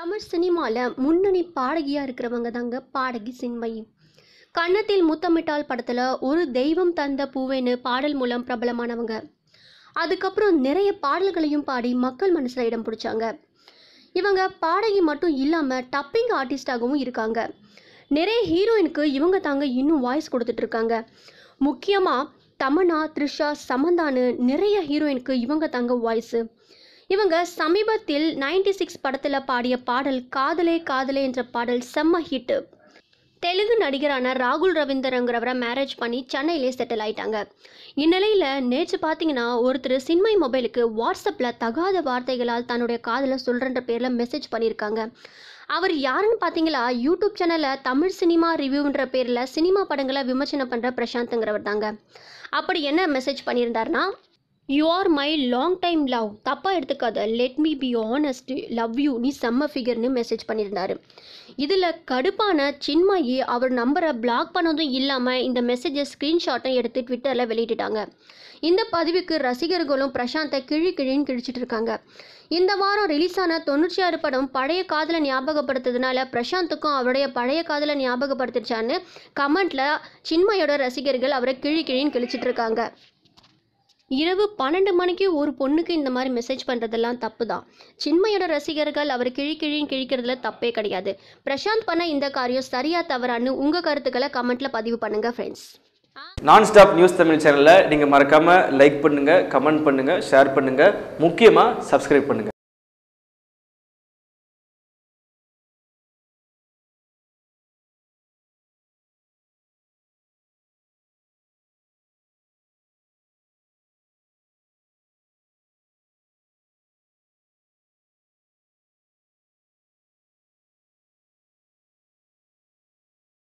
தமிழ் சினிமாவில் முன்னணி பாடகியாக இருக்கிறவங்க தாங்க பாடகி சின்மை கன்னத்தில் முத்தமிட்டால் படத்தில் ஒரு தெய்வம் தந்த பூவேன்னு பாடல் மூலம் பிரபலமானவங்க அதுக்கப்புறம் நிறைய பாடல்களையும் பாடி மக்கள் மனசில் இடம் பிடிச்சாங்க இவங்க பாடகி மட்டும் இல்லாமல் டப்பிங் ஆர்டிஸ்டாகவும் இருக்காங்க நிறைய ஹீரோயினுக்கு இவங்க தாங்க இன்னும் வாய்ஸ் கொடுத்துட்ருக்காங்க முக்கியமாக தமனா த்ரிஷா சமந்தான்னு நிறைய ஹீரோயினுக்கு இவங்க தாங்க வாய்ஸு இவங்க சமீபத்தில் நைன்டி சிக்ஸ் படத்தில் பாடிய பாடல் காதலே காதலே என்ற பாடல் செம்ம ஹிட்டு தெலுங்கு நடிகரான ராகுல் ரவீந்தரங்கிறவரை மேரேஜ் பண்ணி சென்னையிலே செட்டில் ஆயிட்டாங்க இந்நிலையில் நேற்று பார்த்தீங்கன்னா ஒருத்தர் சின்மை மொபைலுக்கு வாட்ஸ்அப்பில் தகாத வார்த்தைகளால் தன்னுடைய காதலை சொல்கிறன்ற பேரில் மெசேஜ் பண்ணியிருக்காங்க அவர் யாருன்னு பார்த்தீங்களா யூடியூப் சேனலில் தமிழ் சினிமா ரிவ்யூன்ற பேரில் சினிமா படங்களை விமர்சனம் பண்ணுற பிரசாந்த்ங்கிறவர் தாங்க அப்படி என்ன மெசேஜ் பண்ணியிருந்தாருன்னா you are my long time love தப்பாக எடுத்துக்காத let me be honest love you நீ செம்ம ஃபிகர்னு மெசேஜ் பண்ணியிருந்தாரு இதில் கடுப்பான சின்மயி அவர் நம்பரை பிளாக் பண்ணதும் இல்லாமல் இந்த மெசேஜை ஸ்க்ரீன்ஷாட்டை எடுத்து ட்விட்டரில் வெளியிட்டுட்டாங்க இந்த பதிவுக்கு ரசிகர்களும் பிரசாந்தை கிழி கிழின்னு கிழிச்சிட்டு இருக்காங்க இந்த வாரம் ரிலீஸ் ஆன தொண்ணூற்றி ஆறு படம் பழைய காதலை ஞாபகப்படுத்துறதுனால பிரசாந்துக்கும் அவருடைய பழைய காதலை ஞாபகப்படுத்திருச்சான்னு கமெண்ட்டில் சின்மையோட ரசிகர்கள் அவரை கிழி கிழின்னு கிழிச்சிட்டு இருக்காங்க இரவு பன்னெண்டு மணிக்கு ஒரு பொண்ணுக்கு இந்த மாதிரி மெசேஜ் பண்ணுறதெல்லாம் தப்பு தான் சின்மையோட ரசிகர்கள் அவர் கிழி கிழின்னு கிழிக்கிறதுல தப்பே கிடையாது பிரசாந்த் பண்ண இந்த காரியம் சரியா தவறான்னு உங்கள் கருத்துக்களை கமெண்ட்டில் பதிவு பண்ணுங்கள் ஃப்ரெண்ட்ஸ் நான் ஸ்டாப் நியூஸ் தமிழ் சேனலில் நீங்கள் மறக்காமல் லைக் பண்ணுங்கள் கமெண்ட் பண்ணுங்கள் ஷேர் பண்ணுங்கள் முக்கியமாக சப்ஸ்கிரைப் பண்ணுங்கள்